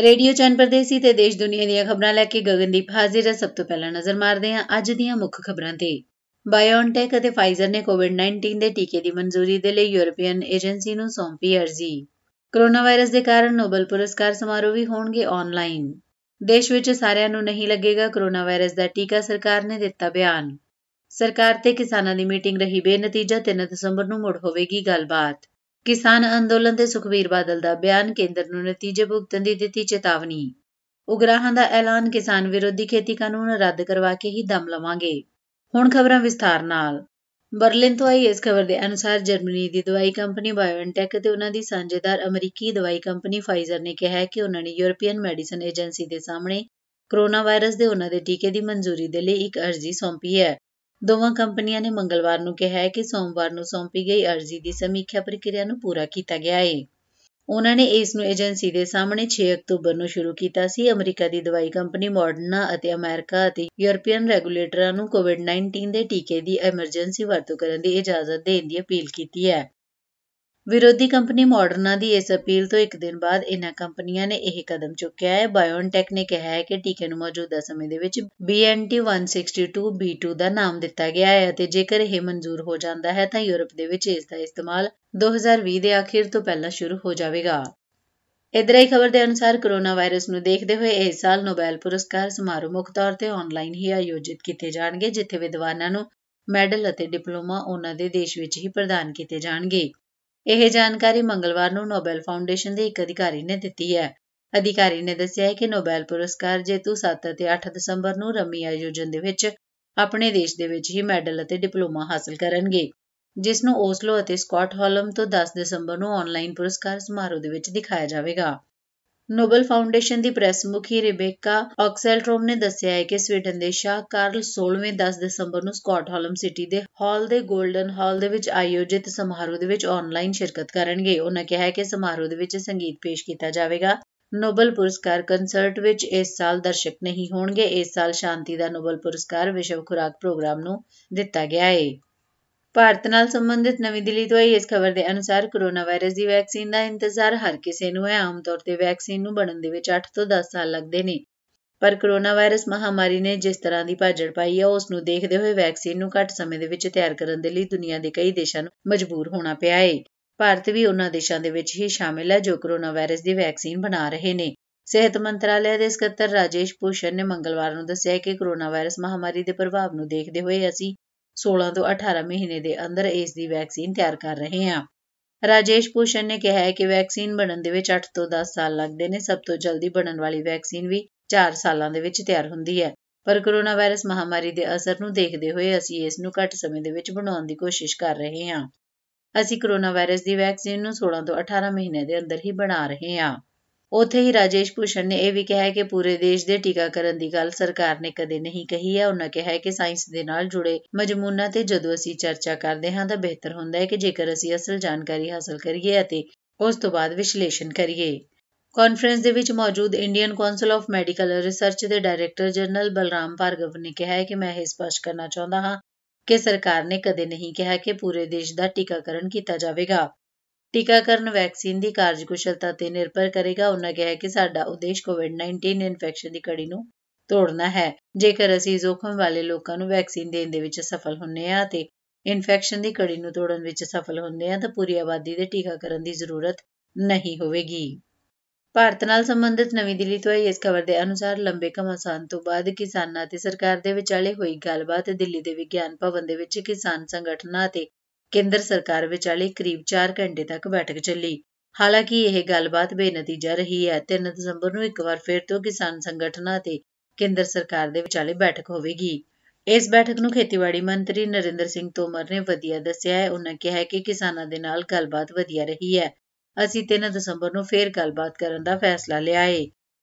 Radio ਪਰਦੇਸੀ ਤੇ ਦੇਸ਼ ਦੁਨੀਆ ਦੀਆਂ ਖਬਰਾਂ ਲੈ ਕੇ ਗਗਨਦੀਪ ਹਾਜ਼ਰ ਹੈ ਸਭ ਤੋਂ ਪਹਿਲਾਂ ਨਜ਼ਰ ਮਾਰਦੇ ਹਾਂ ਅੱਜ ਦੀਆਂ ਮੁੱਖ ਖਬਰਾਂ ਤੇ ਬਾਇਓਨਟੈਕ ਅਤੇ ਫਾਈਜ਼ਰ ਨੇ ਕੋਵਿਡ-19 ਦੇ ਟੀਕੇ ਦੀ ਮਨਜ਼ੂਰੀ ਦੇ ਲਈ ਯੂਰਪੀਅਨ ਏਜੰਸੀ ਨੂੰ ਸੌਂਪੀ ਅਰਜ਼ੀ ਕੋਰੋਨਾ ਵਾਇਰਸ ਦੇ ਕਾਰਨ ਨੋਬਲ ਪੁਰਸਕਾਰ ਸਮਾਰੋਹ ਵੀ ਹੋਣਗੇ ਆਨਲਾਈਨ ਦੇਸ਼ ਵਿੱਚ ਸਾਰਿਆਂ ਨੂੰ ਨਹੀਂ ਲੱਗੇਗਾ ਕੋਰੋਨਾ ਵਾਇਰਸ ਦਾ ਟੀਕਾ ਸਰਕਾਰ ਨੇ ਦਿੱਤਾ ਬਿਆਨ ਸਰਕਾਰ ਤੇ ਕਿਸਾਨਾਂ ਦੀ ਮੀਟਿੰਗ ਰਹੀ ਬੇਨਤੀਜਾ 3 ਦਸੰਬਰ ਨੂੰ ਮੁੜ ਹੋਵੇਗੀ ਗੱਲਬਾਤ ਕਿਸਾਨ ਅੰਦੋਲਨ ਦੇ ਸੁਖਵੀਰ ਬਾਦਲ ਦਾ ਬਿਆਨ ਕੇਂਦਰ ਨੂੰ ਨਤੀਜੇ ਭੁਗਤਣ ਦੀ ਦਿੱਤੀ ਚੇਤਾਵਨੀ ਉਗਰਾਹਾਂ ਦਾ ਐਲਾਨ ਕਿਸਾਨ ਵਿਰੋਧੀ ਖੇਤੀ ਕਾਨੂੰਨ ਰੱਦ ਕਰਵਾ ਕੇ ਹੀ ਦਮ ਲਵਾਂਗੇ ਹੁਣ ਖਬਰਾਂ ਵਿਸਥਾਰ ਨਾਲ ਬਰਲਿਨ ਤੋਂ ਆਈ ਇਸ ਖਬਰ ਦੇ ਅਨੁਸਾਰ ਜਰਮਨੀ ਦੀ ਦਵਾਈ ਕੰਪਨੀ ਬਾਇਓਨਟੈਕ ਤੇ ਉਹਨਾਂ ਦੀ ਸਾਂਝੇਦਾਰ ਅਮਰੀਕੀ ਦਵਾਈ ਕੰਪਨੀ ਫਾਈਜ਼ਰ ਨੇ ਕਿਹਾ ਹੈ ਕਿ ਉਹਨਾਂ ਨੇ ਯੂਰਪੀਅਨ ਮੈਡੀਸਨ ਏਜੰਸੀ ਦੇ ਸਾਹਮਣੇ ਕੋਰੋਨਾ ਵਾਇਰਸ ਦੇ ਉਹਨਾਂ ਦੇ ਟੀਕੇ ਦੀ ਮਨਜ਼ੂਰੀ ਦੇ ਲਈ ਇੱਕ ਅਰਜ਼ੀ ਸੌਂਪੀ ਹੈ ਦੋਵਾਂ ਕੰਪਨੀਆਂ ਨੇ ਮੰਗਲਵਾਰ ਨੂੰ ਕਿਹਾ ਹੈ ਕਿ ਸੋਮਵਾਰ ਨੂੰ ਸੌਂਪੀ ਗਈ ਅਰਜ਼ੀ ਦੀ ਸਮੀਖਿਆ ਪ੍ਰਕਿਰਿਆ ਨੂੰ ਪੂਰਾ ਕੀਤਾ ਗਿਆ ਹੈ। ਉਹਨਾਂ ਨੇ ਇਸ ਨੂੰ ਏਜੰਸੀ ਦੇ ਸਾਹਮਣੇ 6 ਅਕਤੂਬਰ ਨੂੰ ਸ਼ੁਰੂ ਕੀਤਾ ਸੀ। ਅਮਰੀਕਾ ਦੀ ਦਵਾਈ ਕੰਪਨੀ ਮੋਡਰਨਾ ਅਤੇ ਅਮਰੀਕਾ ਅਤੇ ਯੂਰਪੀਅਨ ਰੈਗੂਲੇਟਰਾਂ ਨੂੰ ਕੋਵਿਡ-19 ਦੇ ਟੀਕੇ ਦੀ ਐਮਰਜੈਂਸੀ ਵਰਤੋਂ ਕਰਨ ਦੀ ਇਜਾਜ਼ਤ ਦੇਣ ਦੀ ਅਪੀਲ ਕੀਤੀ ਹੈ। ਵਿਰੋਧੀ ਕੰਪਨੀ ਮਾਡਰਨਾ ਦੀ ਇਸ ਅਪੀਲ ਤੋਂ ਇੱਕ ਦਿਨ ਬਾਅਦ ਇਹਨਾਂ ਕੰਪਨੀਆਂ ਨੇ ਇਹ ਕਦਮ ਚੁੱਕਿਆ ਹੈ ਬਾਇਓਨਟੈਕ ਨੇ ਕਿਹਾ ਹੈ ਕਿ ਟੀਕੇ ਨੂੰ ਮੌਜੂਦਾ ਸਮੇਂ ਦੇ ਵਿੱਚ BNT162b2 ਦਾ ਨਾਮ ਦਿੱਤਾ ਗਿਆ ਹੈ ਅਤੇ ਜੇਕਰ ਇਹ ਮਨਜ਼ੂਰ ਹੋ ਜਾਂਦਾ ਹੈ ਤਾਂ ਯੂਰਪ ਦੇ ਵਿੱਚ ਇਸ ਦਾ ਇਸਤੇਮਾਲ 2020 ਦੇ ਆਖਿਰ ਤੋਂ ਪਹਿਲਾਂ ਸ਼ੁਰੂ ਹੋ ਜਾਵੇਗਾ ਇਧਰ ਹੀ ਖਬਰ ਦੇ ਅਨੁਸਾਰ ਕੋਰੋਨਾ ਵਾਇਰਸ ਨੂੰ ਦੇਖਦੇ ਹੋਏ ਇਸ ਸਾਲ ਨੋਬੈਲ ਪੁਰਸਕਾਰ ਸਮਾਰੋਹ ਮੁੱਖ ਤੌਰ ਤੇ ਆਨਲਾਈਨ ਹੀ ਆਯੋਜਿਤ ਕੀਤੇ ਜਾਣਗੇ ਜਿੱਥੇ ਵਿਦਵਾਨਾਂ ਨੂੰ ਮੈਡਲ ਅਤੇ ਡਿਪਲੋਮਾ ਉਹਨਾਂ ਦੇ ਦੇਸ਼ ਵਿੱਚ ਹੀ ਪ੍ਰਦਾਨ ਕੀਤੇ ਜਾਣਗੇ ਇਹ ਜਾਣਕਾਰੀ ਮੰਗਲਵਾਰ ਨੂੰ ਨੋਬਲ ਫਾਊਂਡੇਸ਼ਨ ਦੇ ਇੱਕ ਅਧਿਕਾਰੀ ਨੇ ਦਿੱਤੀ ਹੈ ਅਧਿਕਾਰੀ ਨੇ ਦੱਸਿਆ ਹੈ ਕਿ ਨੋਬਲ ਪੁਰਸਕਾਰ ਜੇਤੂ 7 ਅਤੇ 8 ਦਸੰਬਰ ਨੂੰ ਰਮੀ ਆਯੋਜਨ ਦੇ ਵਿੱਚ ਆਪਣੇ ਦੇਸ਼ ਦੇ ਵਿੱਚ ਹੀ ਮੈਡਲ ਅਤੇ ਡਿਪਲੋਮਾ ਹਾਸਲ ਕਰਨਗੇ ਜਿਸ ਨੂੰ ਓਸਲੋ ਅਤੇ ਹਾਲਮ ਤੋਂ 10 ਦਸੰਬਰ ਨੂੰ ਆਨਲਾਈਨ ਪੁਰਸਕਾਰ ਸਮਾਰੋਹ ਦੇ ਵਿੱਚ ਦਿਖਾਇਆ ਜਾਵੇਗਾ ਨੋਬਲ ਫਾਊਂਡੇਸ਼ਨ ਦੀ ਪ੍ਰੈਸ ਮੁਖੀ ਰਿਬੇਕਾ ਆਕਸੈਲਟ੍ਰੋਮ ਨੇ ਦੱਸਿਆ ਹੈ ਕਿ ਸਵੀਡਨ ਦੇ ਸ਼ਾਹ ਕਾਰਲ 16ਵੇਂ 10 ਦਸੰਬਰ ਨੂੰ ਹਾਲਮ ਸਿਟੀ ਦੇ ਹਾਲ ਦੇ 골ਡਨ ਹਾਲ ਦੇ ਵਿੱਚ ਆਯੋਜਿਤ ਸਮਾਰੋਹ ਦੇ ਵਿੱਚ ਆਨਲਾਈਨ ਸ਼ਿਰਕਤ ਕਰਨਗੇ ਉਹਨਾਂ ਕਿਹਾ ਹੈ ਕਿ ਸਮਾਰੋਹ ਦੇ ਵਿੱਚ ਸੰਗੀਤ ਪੇਸ਼ ਕੀਤਾ ਜਾਵੇਗਾ ਨੋਬਲ ਪੁਰਸਕਾਰ ਕਨਸਰਟ ਵਿੱਚ ਇਸ ਸਾਲ ਦਰਸ਼ਕ ਨਹੀਂ ਹੋਣਗੇ ਇਸ ਸਾਲ ਸ਼ਾਂਤੀ ਦਾ ਨੋਬਲ ਪੁਰਸਕਾਰ ਵਿਸ਼ਵ ਖੁਰਾਕ ਪ੍ਰੋਗਰਾਮ ਨੂੰ ਦਿੱਤਾ ਗਿਆ ਹੈ ਭਾਰਤ ਨਾਲ ਸੰਬੰਧਿਤ ਨਵੀਂ ਦਿੱਲੀ ਤੋਂ ਆਈ ਇਸ ਖਬਰ ਦੇ ਅਨੁਸਾਰ ਕੋਰੋਨਾ ਵਾਇਰਸ ਦੀ ਵੈਕਸੀਨ ਦਾ ਇੰਤਜ਼ਾਰ ਹਰ ਕਿਸੇ ਨੂੰ ਹੈ ਆਮ ਤੌਰ ਤੇ ਵੈਕਸੀਨ ਨੂੰ ਬਣਨ ਦੇ ਵਿੱਚ 8 ਤੋਂ 10 ਸਾਲ ਲੱਗਦੇ ਨੇ ਪਰ ਕੋਰੋਨਾ ਵਾਇਰਸ ਮਹਾਮਾਰੀ ਨੇ ਜਿਸ ਤਰ੍ਹਾਂ ਦੀ ਭਾਜੜ ਪਾਈ ਹੈ ਉਸ ਨੂੰ ਦੇਖਦੇ ਹੋਏ ਵੈਕਸੀਨ ਨੂੰ ਘੱਟ ਸਮੇਂ ਦੇ ਵਿੱਚ ਤਿਆਰ ਕਰਨ ਦੇ ਲਈ ਦੁਨੀਆ ਦੇ ਕਈ ਦੇਸ਼ਾਂ ਨੂੰ ਮਜਬੂਰ ਹੋਣਾ ਪਿਆ ਹੈ ਭਾਰਤ ਵੀ ਉਹਨਾਂ ਦੇਸ਼ਾਂ ਦੇ ਵਿੱਚ ਹੀ ਸ਼ਾਮਿਲ ਹੈ ਜੋ ਕੋਰੋਨਾ ਵਾਇਰਸ ਦੀ ਵੈਕਸੀਨ ਬਣਾ ਰਹੇ ਨੇ ਸਿਹਤ ਮੰਤਰਾਲੇ ਦੇ ਸਕੱਤਰ ਰਾਜੇਸ਼ ਭੂਸ਼ਣ ਨੇ ਮੰਗਲਵਾਰ ਨੂੰ ਦੱਸਿਆ ਕਿ ਕੋਰੋਨਾ ਵਾਇਰਸ ਮਹਾਮਾਰੀ ਦੇ ਪ੍ਰਭਾਵ ਨੂੰ ਦੇਖਦੇ ਹੋਏ ਅਸੀਂ 16 ਤੋਂ 18 ਮਹੀਨੇ ਦੇ ਅੰਦਰ ਇਸ ਦੀ ਵੈਕਸੀਨ ਤਿਆਰ ਕਰ ਰਹੇ ਹਾਂ ਰਾਜੇਸ਼ ਪੂਸ਼ਨ ਨੇ ਕਿਹਾ ਹੈ ਕਿ ਵੈਕਸੀਨ ਬਣਨ ਦੇ ਵਿੱਚ 8 ਤੋਂ 10 ਸਾਲ ਲੱਗਦੇ ਨੇ ਸਭ ਤੋਂ ਜਲਦੀ ਬਣਨ ਵਾਲੀ ਵੈਕਸੀਨ ਵੀ 4 ਸਾਲਾਂ ਦੇ ਵਿੱਚ ਤਿਆਰ ਹੁੰਦੀ ਹੈ ਪਰ ਕੋਰੋਨਾ ਵਾਇਰਸ ਮਹਾਮਾਰੀ ਦੇ ਅਸਰ ਨੂੰ ਦੇਖਦੇ ਹੋਏ ਅਸੀਂ ਇਸ ਨੂੰ ਘੱਟ ਸਮੇਂ ਦੇ ਵਿੱਚ ਬਣਾਉਣ ਦੀ ਕੋਸ਼ਿਸ਼ ਕਰ ਰਹੇ ਹਾਂ ਅਸੀਂ ਕੋਰੋਨਾ ਵਾਇਰਸ ਦੀ ਵੈਕਸੀਨ ਨੂੰ 16 ਤੋਂ 18 ਮਹੀਨੇ ਦੇ ਅੰਦਰ ਹੀ ਬਣਾ ਰਹੇ ਹਾਂ ਉਥੇ ਹੀ ਰਾਜੇਸ਼ ਭੂਸ਼ਣ ਨੇ ਇਹ ਵੀ ਕਿਹਾ ਹੈ ਕਿ ਪੂਰੇ ਦੇਸ਼ ਦੇ ਟੀਕਾਕਰਨ ਦੀ ਗੱਲ ਸਰਕਾਰ ਨੇ ਕਦੇ ਨਹੀਂ ਕਹੀ ਹੈ ਉਹਨਾਂ ਕਿਹਾ ਹੈ ਕਿ ਸਾਇੰਸ ਦੇ ਨਾਲ ਜੁੜੇ ਮਜਮੂਨਾਂ ਤੇ ਜਦੋਂ ਅਸੀਂ ਚਰਚਾ ਕਰਦੇ ਹਾਂ ਤਾਂ ਬਿਹਤਰ ਹੁੰਦਾ ਹੈ ਕਿ ਜੇਕਰ ਅਸੀਂ ਅਸਲ ਜਾਣਕਾਰੀ ਹਾਸਲ ਕਰੀਏ ਅਤੇ ਉਸ ਤੋਂ ਬਾਅਦ ਵਿਸ਼ਲੇਸ਼ਣ ਕਰੀਏ ਕਾਨਫਰੰਸ ਦੇ ਵਿੱਚ ਮੌਜੂਦ Indian council of medical research ਦੇ ਡਾਇਰੈਕਟਰ ਜਨਰਲ ਬਲਰਾਮ ਭਾਰਗਵ ਨੇ ਕਿਹਾ ਹੈ ਕਿ ਮੈਂ ਇਹ ਸਪਸ਼ਟ ਕਰਨਾ ਚਾਹੁੰਦਾ ਹਾਂ ਕਿ ਸਰਕਾਰ ਨੇ ਕਦੇ ਨਹੀਂ ਕਿਹਾ ਕਿ ਪੂਰੇ ਦੇਸ਼ ਦਾ ਟੀਕਾਕਰਨ ਕੀਤਾ ਜਾਵੇਗਾ ਟੀਕਾਕਰਨ ਵੈਕਸੀਨ ਦੀ ਕਾਰਜਕੁਸ਼ਲਤਾ ਤੇ ਨਿਰਭਰ ਕਰੇਗਾ ਉਹਨਾਂ ਕਿਹਾ ਕਿ ਸਾਡਾ ਉਦੇਸ਼ ਕੋਵਿਡ-19 ਇਨਫੈਕਸ਼ਨ ਦੀ ਕੜੀ ਨੂੰ ਤੋੜਨਾ ਹੈ ਜੇਕਰ ਅਸੀਂ ਜ਼ੋਖਮ ਵਾਲੇ ਲੋਕਾਂ ਨੂੰ ਵੈਕਸੀਨ ਦੇਣ ਦੇ ਵਿੱਚ ਸਫਲ ਹੁੰਨੇ ਆ ਤੇ ਇਨਫੈਕਸ਼ਨ ਦੀ ਕੜੀ ਨੂੰ ਤੋੜਨ ਵਿੱਚ ਸਫਲ ਹੁੰਦੇ ਆ ਤਾਂ ਪੂਰੀ ਆਬਾਦੀ ਦੇ ਟੀਕਾਕਰਨ ਦੀ ਜ਼ਰੂਰਤ ਨਹੀਂ ਹੋਵੇਗੀ ਭਾਰਤ ਨਾਲ ਸੰਬੰਧਿਤ ਨਵੀਂ ਦਿੱਲੀ ਤੋਂ ਇਸ ਖਬਰ ਦੇ ਅਨੁਸਾਰ ਲੰਬੇ ਕਮਾਸਾਨ ਤੋਂ ਬਾਅਦ ਕਿਸਾਨਾਂ ਤੇ ਸਰਕਾਰ ਦੇ ਵਿਚਾਲੇ ਹੋਈ ਗੱਲਬਾਤ ਦਿੱਲੀ ਦੇ ਵਿਗਿਆਨ ਭਵਨ ਦੇ ਵਿੱਚ ਕਿਸਾਨ ਸੰਗਠਨਾਂ ਅਤੇ ਕੇਂਦਰ ਸਰਕਾਰ ਵਿਚਾਲੇ ਕਰੀਬ 4 ਘੰਟੇ ਤੱਕ ਬੈਠਕ ਚੱਲੀ ਹਾਲਾਂਕਿ ਇਹ ਗੱਲਬਾਤ ਬੇਨਤੀਜਾ ਰਹੀ ਹੈ 3 ਦਸੰਬਰ ਨੂੰ ਇੱਕ ਵਾਰ ਫਿਰ ਤੋਂ ਕਿਸਾਨ ਸੰਗਠਨਾਂ ਤੇ ਕੇਂਦਰ ਸਰਕਾਰ ਦੇ ਵਿਚਾਲੇ ਬੈਠਕ ਹੋਵੇਗੀ ਇਸ ਬੈਠਕ ਨੂੰ ਖੇਤੀਬਾੜੀ ਮੰਤਰੀ ਨਰਿੰਦਰ ਸਿੰਘ ਤੋਮਰ ਨੇ ਵਧੀਆ ਦੱਸਿਆ ਹੈ ਉਹਨਾਂ ਕਿਹਾ ਕਿ ਕਿਸਾਨਾਂ ਦੇ ਨਾਲ ਗੱਲਬਾਤ ਵਧੀਆ ਰਹੀ ਹੈ ਅਸੀਂ 3 ਦਸੰਬਰ ਨੂੰ ਫੇਰ ਗੱਲਬਾਤ ਕਰਨ ਦਾ ਫੈਸਲਾ ਲਿਆ ਹੈ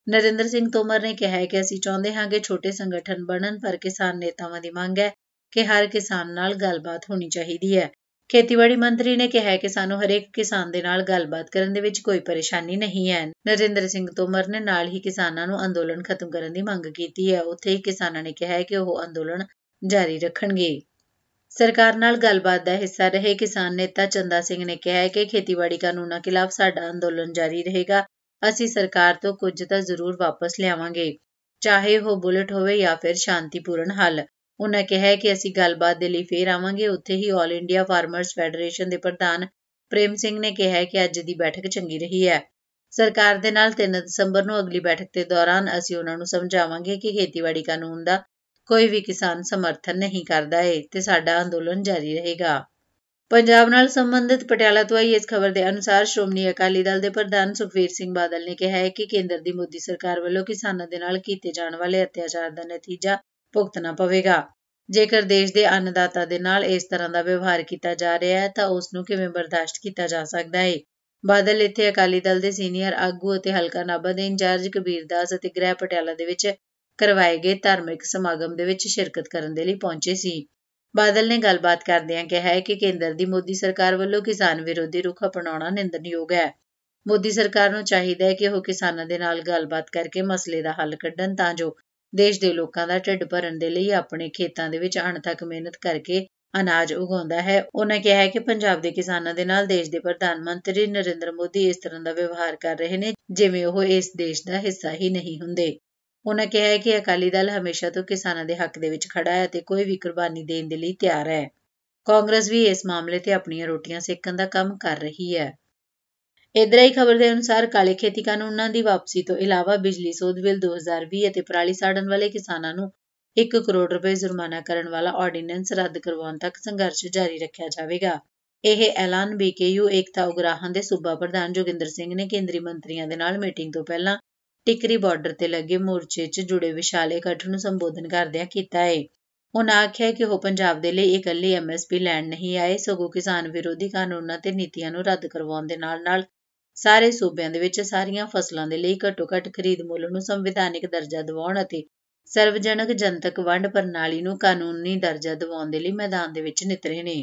ਨਰਿੰਦਰ ਸਿੰਘ ਤੋਮਰ ਨੇ ਕਿਹਾ ਕਿ ਅਸੀਂ ਚਾਹੁੰਦੇ ਹਾਂ ਕਿ ਛੋਟੇ ਸੰਗਠਨ ਬਣਨ ਪਰ ਕਿਸਾਨ ਨੇਤਾਵਾਂ ਦੀ ਮੰਗ ਹੈ ਕਿ ਹਰ ਕਿਸਾਨ ਨਾਲ ਗੱਲਬਾਤ ਹੋਣੀ ਚਾਹੀਦੀ ਹੈ ਖੇਤੀਬਾੜੀ ਮੰਤਰੀ ਨੇ ਕਿਹਾ ਕਿ ਸਾਨੂੰ ਹਰੇਕ ਕਿਸਾਨ ਦੇ ਨਾਲ ਗੱਲਬਾਤ ਕਰਨ ਦੇ ਵਿੱਚ ਕੋਈ ਪਰੇਸ਼ਾਨੀ ਨਹੀਂ ਹੈ ਨਰਿੰਦਰ ਸਿੰਘ ਤੋਮਰ ਨੇ ਨਾਲ ਹੀ ਕਿਸਾਨਾਂ ਨੂੰ ਅੰਦੋਲਨ ਖਤਮ ਕਰਨ ਦੀ ਮੰਗ ਕੀਤੀ ਹੈ ਉੱਥੇ ਹੀ ਕਿਸਾਨਾਂ ਨੇ ਕਿਹਾ ਕਿ ਉਹ ਅੰਦੋਲਨ ਜਾਰੀ ਰੱਖਣਗੇ ਸਰਕਾਰ ਨਾਲ ਗੱਲਬਾਤ ਦਾ ਹਿੱਸਾ ਰਹੇ ਕਿਸਾਨ ਨੇਤਾ ਚੰਦਾ ਸਿੰਘ ਨੇ ਕਿਹਾ ਕਿ ਖੇਤੀਬਾੜੀ ਕਾਨੂੰਨਾਂ ਖਿਲਾਫ ਸਾਡਾ ਅੰਦੋਲਨ ਜਾਰੀ ਰਹੇਗਾ ਅਸੀਂ ਸਰਕਾਰ ਤੋਂ ਕੁਝ ਤਾਂ ਜ਼ਰੂਰ ਵਾਪਸ ਲਿਆਵਾਂਗੇ ਚਾਹੇ ਉਹ ਬੁਲਟ ਹੋਵੇ ਜਾਂ ਫਿਰ ਸ਼ਾਂਤੀਪੂਰਨ ਹੱਲ ਉਹਨਾਂ ਕਿਹਾ ਕਿ ਅਸੀਂ ਗੱਲਬਾਤ ਦੇ ਲਈ ਫੇਰ ਆਵਾਂਗੇ ਉੱਥੇ ਹੀ ਆਲ ਇੰਡੀਆ ਫਾਰਮਰਸ ਫੈਡਰੇਸ਼ਨ ਦੇ ਪ੍ਰਧਾਨ ਪ੍ਰੇਮ ਸਿੰਘ ਨੇ ਕਿਹਾ ਕਿ ਅੱਜ ਦੀ ਬੈਠਕ ਚੰਗੀ ਰਹੀ ਹੈ ਸਰਕਾਰ ਦੇ ਨਾਲ 3 ਦਸੰਬਰ ਨੂੰ ਅਗਲੀ ਬੈਠਕ ਦੇ ਦੌਰਾਨ ਅਸੀਂ ਉਹਨਾਂ ਨੂੰ ਸਮਝਾਵਾਂਗੇ ਕਿ ਖੇਤੀਬਾੜੀ ਕਾਨੂੰਨ ਦਾ ਕੋਈ ਵੀ ਕਿਸਾਨ ਸਮਰਥਨ ਨਹੀਂ ਕਰਦਾ ਹੈ ਤੇ ਸਾਡਾ ਅੰਦੋਲਨ ਜਾਰੀ ਰਹੇਗਾ ਪੰਜਾਬ ਨਾਲ ਸੰਬੰਧਿਤ ਪਟਿਆਲਾ ਤੋਂ ਆਈ ਇਸ ਖਬਰ ਦੇ ਅਨੁਸਾਰ ਸ਼੍ਰੋਮਣੀ ਅਕਾਲੀ ਦਲ ਦੇ ਪ੍ਰਧਾਨ ਸੁਖਵੀਰ ਸਿੰਘ ਬਾਦਲ ਨੇ ਕਿਹਾ ਹੈ ਕਿ ਕੇਂਦਰ ਦੀ ਮੋਦੀ ਸਰਕਾਰ ਵੱਲੋਂ ਕਿਸਾਨਾਂ ਦੇ ਨਾਲ ਕੀਤੇ ਜਾਣ ਵਾਲੇ ਅਤਿਆਚਾਰ ਦਾ ਨਤੀਜਾ ਭੁਗਤਣਾ ਪਵੇਗਾ ਜੇਕਰ ਦੇਸ਼ ਦੇ ਅੰਨਦਾਤਾ ਦੇ ਨਾਲ ਇਸ ਤਰ੍ਹਾਂ ਦਾ ਵਿਵਹਾਰ ਕੀਤਾ ਜਾ ਰਿਹਾ ਹੈ ਤਾਂ ਉਸ ਨੂੰ ਕਿਵੇਂ ਬਰਦਾਸ਼ਤ ਕੀਤਾ ਜਾ ਸਕਦਾ ਹੈ ਬਾਦਲ ਇੱਥੇ ਅਕਾਲੀ ਦਲ ਦੇ ਸੀਨੀਅਰ ਆਗੂ ਅਤੇ ਹਲਕਾ ਨਾਭਾ ਦੇ ਇੰਚਾਰਜ ਕਬੀਰ ਦਾਸ ਅਤੇ ਗ੍ਰਹਿ ਪਟਿਆਲਾ ਦੇ ਵਿੱਚ ਕਰਵਾਏ ਗਏ ਧਾਰਮਿਕ ਸਮਾਗਮ ਦੇ ਵਿੱਚ ਸ਼ਿਰਕਤ ਕਰਨ ਦੇ ਲਈ ਪਹੁੰਚੇ ਸੀ ਬਾਦਲ ਨੇ ਗੱਲਬਾਤ ਕਰਦਿਆਂ ਕਿਹਾ ਹੈ ਕਿ ਕੇਂਦਰ ਦੀ ਮੋਦੀ ਸਰਕਾਰ ਵੱਲੋਂ ਕਿਸਾਨ ਵਿਰੋਧੀ ਰੁਖ ਅਪਣਾਉਣਾ ਨਿੰਦਣਯੋਗ ਹੈ ਮੋਦੀ ਸਰਕਾਰ ਨੂੰ ਚਾਹੀਦਾ ਹੈ ਕਿ ਉਹ ਕਿਸਾਨਾਂ ਦੇ ਨਾਲ ਗੱਲਬਾਤ ਕਰਕੇ ਮਸਲੇ ਦਾ ਹੱਲ ਕੱਢਣ ਤਾਂ ਜੋ ਦੇਸ਼ ਦੇ ਲੋਕਾਂ ਦਾ ਢਿੱਡ ਭਰਨ ਦੇ ਲਈ ਆਪਣੇ ਖੇਤਾਂ ਦੇ ਵਿੱਚ ਅਣਥੱਕ ਮਿਹਨਤ ਕਰਕੇ ਅਨਾਜ ਉਗਾਉਂਦਾ ਹੈ ਉਹਨਾਂ ਕਿਹਾ ਹੈ ਕਿ ਪੰਜਾਬ ਦੇ ਕਿਸਾਨਾਂ ਦੇ ਨਾਲ ਦੇਸ਼ ਦੇ ਪ੍ਰਧਾਨ ਮੰਤਰੀ ਨਰਿੰਦਰ ਮੋਦੀ ਇਸ ਤਰ੍ਹਾਂ ਦਾ ਵਿਵਹਾਰ ਕਰ ਰਹੇ ਨੇ ਜਿਵੇਂ ਉਹ ਇਸ ਦੇਸ਼ ਦਾ ਹਿੱਸਾ ਹੀ ਨਹੀਂ ਹੁੰਦੇ ਉਹਨਾਂ ਕਿਹਾ ਹੈ ਕਿ ਅਕਾਲੀ ਦਲ ਹਮੇਸ਼ਾ ਤੋਂ ਕਿਸਾਨਾਂ ਦੇ ਹੱਕ ਦੇ ਵਿੱਚ ਖੜਾ ਹੈ ਅਤੇ ਕੋਈ ਵੀ ਕੁਰਬਾਨੀ ਦੇਣ ਦੇ ਲਈ ਤਿਆਰ ਹੈ ਕਾਂਗਰਸ ਵੀ ਇਸ ਮਾਮਲੇ ਤੇ ਆਪਣੀਆਂ ਰੋਟੀਆਂ ਸੇਕਣ ਦਾ ਕੰਮ ਕਰ ਰਹੀ ਹੈ ਹੀ ਖਬਰ ਦੇ ਅਨੁਸਾਰ ਕਾਲੇ ਖੇਤੀ ਕਾਨੂੰਨਾਂ ਦੀ ਵਾਪਸੀ ਤੋਂ ਇਲਾਵਾ ਬਿਜਲੀ ਸੋਧ ਬਿੱਲ 2020 ਅਤੇ ਪਰਾਲੀ ਸਾੜਨ ਵਾਲੇ ਕਿਸਾਨਾਂ ਨੂੰ 1 ਕਰੋੜ ਰੁਪਏ ਜੁਰਮਾਨਾ ਕਰਨ ਵਾਲਾ ਆਰਡੀਨੈਂਸ ਰੱਦ ਕਰਵਾਉਣ ਤੱਕ ਸੰਘਰਸ਼ ਜਾਰੀ ਰੱਖਿਆ ਜਾਵੇਗਾ ਇਹ ਐਲਾਨ ਬੀਕੇਯੂ ਏਕਤਾ ਉਗਰਾਹਾਂ ਦੇ ਸੂਬਾ ਪ੍ਰਧਾਨ ਜੋਗਿੰਦਰ ਸਿੰਘ ਨੇ ਕੇਂਦਰੀ ਮੰਤਰੀਆਂ ਦੇ ਨਾਲ ਮੀਟਿੰਗ ਤੋਂ ਪਹਿਲਾਂ ਟਿਕਰੀ ਬਾਰਡਰ ਤੇ ਲੱਗੇ ਮੋਰਚੇ 'ਚ ਜੁੜੇ ਵਿਸ਼ਾਲ ਇਕੱਠ ਨੂੰ ਸੰਬੋਧਨ ਕਰਦਿਆਂ ਕੀਤਾ ਹੈ ਉਹਨਾਂ ਆਖਿਆ ਕਿ ਉਹ ਪੰਜਾਬ ਦੇ ਲਈ ਇਕੱਲੀ ਐਮਐਸਪੀ ਲੈਣ ਨਹੀਂ ਆਏ ਸਗੋਂ ਕਿਸਾਨ ਵਿਰੋਧੀ ਕਾਨੂੰਨਾਂ ਤੇ ਨੀਤੀਆਂ ਨੂੰ ਰੱਦ ਕਰਵਾਉਣ ਦੇ ਨਾਲ-ਨਾਲ ਸਾਰੇ ਸੂਬਿਆਂ ਦੇ ਵਿੱਚ ਸਾਰੀਆਂ ਫਸਲਾਂ ਦੇ ਲਈ ਘੱਟੋ ਘੱਟ ਖਰੀਦ ਮੁੱਲ ਨੂੰ ਸੰਵਿਧਾਨਿਕ ਦਰਜਾ ਦਿਵਾਉਣ ਅਤੇ ਸਰਵਜਨਕ ਜਨਤਕ ਵੰਡ ਪ੍ਰਣਾਲੀ ਨੂੰ ਕਾਨੂੰਨੀ ਦਰਜਾ ਦਿਵਾਉਣ ਦੇ ਲਈ ਮੈਦਾਨ ਦੇ ਵਿੱਚ ਨਿਤਰੇ ਨੇ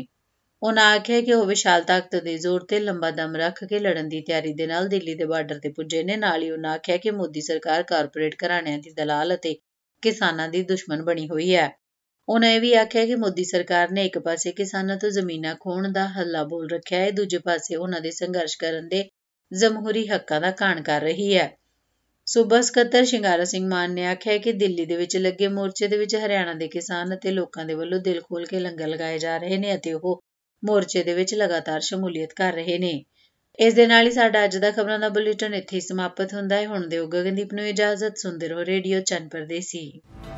ਉਹਨਾਂ ਆਖਿਆ ਕਿ ਉਹ ਵਿਸ਼ਾਲ ਤਾਕਤ ਦੇ ਜ਼ੋਰ ਤੇ ਲੰਬਾ ਦਮ ਰੱਖ ਕੇ ਲੜਨ ਦੀ ਤਿਆਰੀ ਦੇ ਨਾਲ ਦਿੱਲੀ ਦੇ ਬਾਰਡਰ ਤੇ ਪੁੱਜੇ ਨੇ ਨਾਲ ਹੀ ਉਹਨਾਂ ਆਖਿਆ ਕਿ ਮੋਦੀ ਸਰਕਾਰ ਕਾਰਪੋਰੇਟ ਘਰਾਣਿਆਂ ਦੀ ਦਲਾਲ ਅਤੇ ਕਿਸਾਨਾਂ ਦੀ ਦੁਸ਼ਮਣ ਬਣੀ ਹੋਈ ਹੈ ਉਹਨਾਂ ਇਹ ਵੀ ਆਖਿਆ ਕਿ ਮੋਦੀ ਸਰਕਾਰ ਨੇ ਇੱਕ ਪਾਸੇ ਕਿਸਾਨਾਂ ਤੋਂ ਜ਼ਮੀਨਾਂ ਖੋਣ ਦਾ ਹੱਲਾ ਬੋਲ ਰੱਖਿਆ ਹੈ ਦੂਜੇ ਪਾਸੇ ਉਹਨਾਂ ਦੇ ਸੰਘਰਸ਼ ਕਰਨ ਦੇ ਜ਼ਮਹੂਰੀ ਹੱਕਾਂ ਦਾ ਕਾਣ ਕਰ ਰਹੀ ਹੈ ਸੂਬਾ ਸਕੱਤਰ ਸ਼ਿੰਗਾਰਾ ਸਿੰਘ ਮਾਨ ਨੇ ਆਖਿਆ ਕਿ ਦਿੱਲੀ ਦੇ ਵਿੱਚ ਲੱਗੇ ਮੋਰਚੇ ਦੇ ਵਿੱਚ ਹਰਿਆਣਾ ਦੇ ਕਿਸਾਨ ਅਤੇ ਲੋਕਾਂ ਦੇ ਵੱਲੋਂ ਦਿਲ ਖੋਲ ਕੇ ਲੰਗਰ ਲਗਾਏ ਜਾ ਰਹੇ ਨੇ ਅਤੇ ਉਹ ਮੋਰਚੇ ਦੇ ਵਿੱਚ ਲਗਾਤਾਰ ਸ਼ਮੂਲੀਅਤ ਕਰ ਰਹੇ ਨੇ ਇਸ ਦੇ ਨਾਲ ਹੀ ਸਾਡਾ ਅੱਜ ਦਾ ਖਬਰਾਂ ਦਾ ਬੁਲੇਟਿਨ ਇੱਥੇ ਹੀ ਸਮਾਪਤ ਹੁੰਦਾ ਹੈ ਹੁਣ ਦਿਓ ਗਗਨਦੀਪ ਨੂੰ ਇਜਾਜ਼ਤ ਸੁਣਦੇ ਰਹੋ ਰੇਡੀਓ ਚੰਨ ਪਰਦੇਸੀ